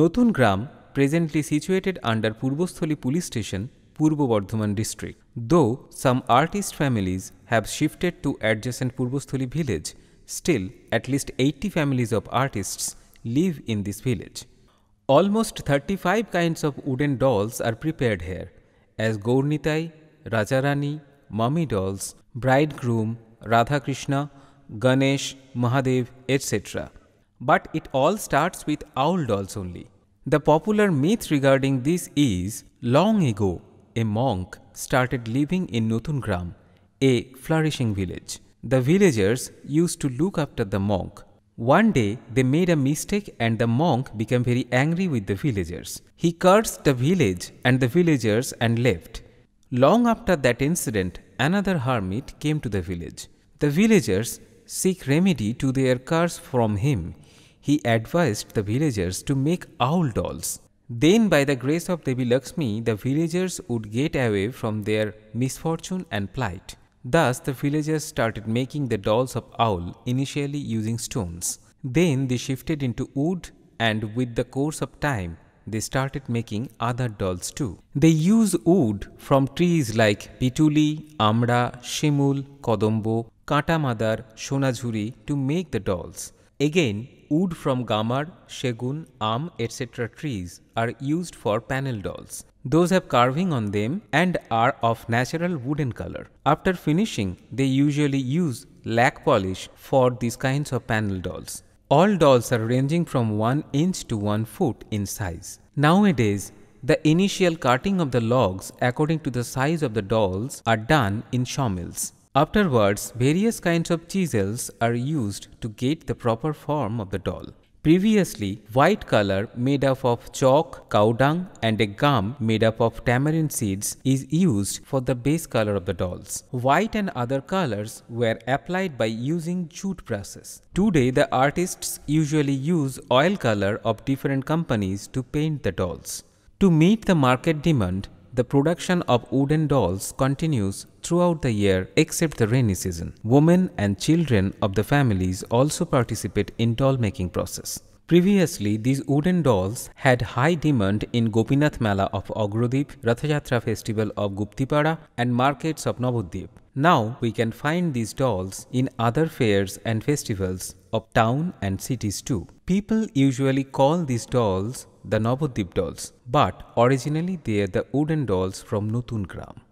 নতুন Gram, presently situated under Purbostholi police station, Purbo district. Though some artist families have shifted to adjacent Purbostholi village, still at least 80 families of artists live in this village. Almost 35 kinds of wooden dolls are prepared here, as Gaurnitai, Rajarani, mummy dolls, bridegroom, Radha Krishna, Ganesh, Mahadev, etc. But it all starts with owl dolls only. The popular myth regarding this is long ago, a monk started living in Nuthungram, a flourishing village. The villagers used to look after the monk. One day, they made a mistake and the monk became very angry with the villagers. He cursed the village and the villagers and left. Long after that incident, another hermit came to the village. The villagers seek remedy to their curse from him he advised the villagers to make owl dolls. Then, by the grace of Devi Lakshmi, the villagers would get away from their misfortune and plight. Thus, the villagers started making the dolls of owl, initially using stones. Then they shifted into wood, and with the course of time, they started making other dolls too. They use wood from trees like pituli, amra, shimul, kodombo, katamadar, shonajuri to make the dolls. Again, wood from gamar, shegun, am, etc. trees are used for panel dolls. Those have carving on them and are of natural wooden color. After finishing, they usually use lac polish for these kinds of panel dolls. All dolls are ranging from 1 inch to 1 foot in size. Nowadays, the initial cutting of the logs according to the size of the dolls are done in sawmills. Afterwards, various kinds of chisels are used to get the proper form of the doll. Previously, white color made up of chalk, cow dung and a gum made up of tamarind seeds is used for the base color of the dolls. White and other colors were applied by using jute brushes. Today, the artists usually use oil color of different companies to paint the dolls. To meet the market demand, the production of wooden dolls continues throughout the year except the rainy season. Women and children of the families also participate in doll making process. Previously, these wooden dolls had high demand in Gopinath Mela of Agrodip, Rathajatra festival of Guptipara, and markets of Navadvip. Now we can find these dolls in other fairs and festivals of town and cities too. People usually call these dolls the Navadip dolls, but originally they are the wooden dolls from Nutun Gram.